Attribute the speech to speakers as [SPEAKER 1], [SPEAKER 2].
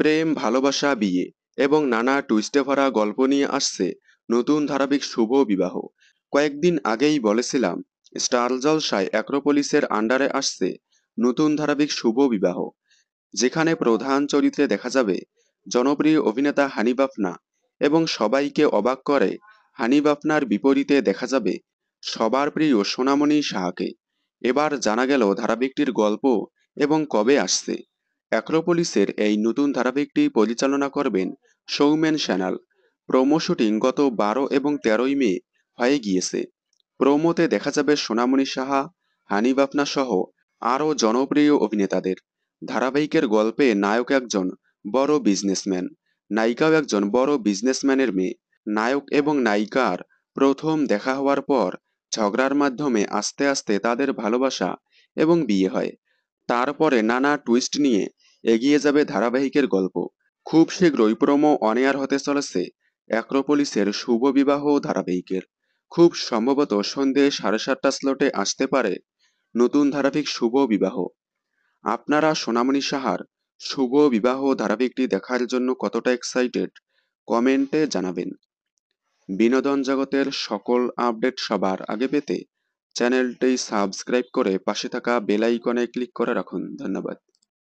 [SPEAKER 1] প্রেম ভালোবাসা বিয়ে এবং নানা টুইস্টে ভরা গল্প নিয়ে আসছে নতুন ধারাবিক শুভ বিবাহ কয়েকদিন আগেই বলেছিলাম স্টার জলসায় অ্যাক্রোপলিসের আন্ডারে আসছে নতুন ধারাবিক শুভ বিবাহ যেখানে প্রধান চরিত্রে দেখা যাবে জনপ্রিয় অভিনেতা হানিবাফনা এবং সবাইকে অবাক করে হানিবাফনার বিপরীতে দেখা যাবে সবার প্রিয় সোনামণি সাহাকে এবার জানা গেল ধারাবিকটির গল্প এবং কবে আসছে অ্যাক্রোপলিসের এই নতুন ধারাবাহিকটি পরিচালনা করবেন সৌমেন শ্যানাল প্রোমো শুটিং গত বারো এবং তেরোই মে হয়ে গিয়েছে প্রোমোতে দেখা যাবে সোনামণি সাহা হানি বাপনা সহ আরও জনপ্রিয় অভিনেতাদের ধারাবাহিকের গল্পে নায়ক একজন বড় বিজনেসম্যান নায়িকাও একজন বড় বিজনেসম্যানের মেয়ে নায়ক এবং নায়িকার প্রথম দেখা হওয়ার পর ঝগড়ার মাধ্যমে আস্তে আস্তে তাদের ভালোবাসা এবং বিয়ে হয় তারপরে নানা টুইস্ট নিয়ে এগিয়ে যাবে ধারাবাহিকের গল্প খুব শীঘ্রই প্রমো অনেয়ার হতে চলেছে অ্যাক্রোপলিসের শুভ বিবাহ ধারাবাহিকের খুব সম্ভবত সন্ধে সাড়ে সাতটা স্লটে আসতে পারে নতুন ধারাবাহিক শুভ বিবাহ আপনারা সোনামণি সাহার শুভ বিবাহ ধারাবাহিকটি দেখার জন্য কতটা এক্সাইটেড কমেন্টে জানাবেন বিনোদন জগতের সকল আপডেট সবার আগে পেতে চ্যানেলটি সাবস্ক্রাইব করে পাশে থাকা বেল আইকনে ক্লিক করে রাখুন ধন্যবাদ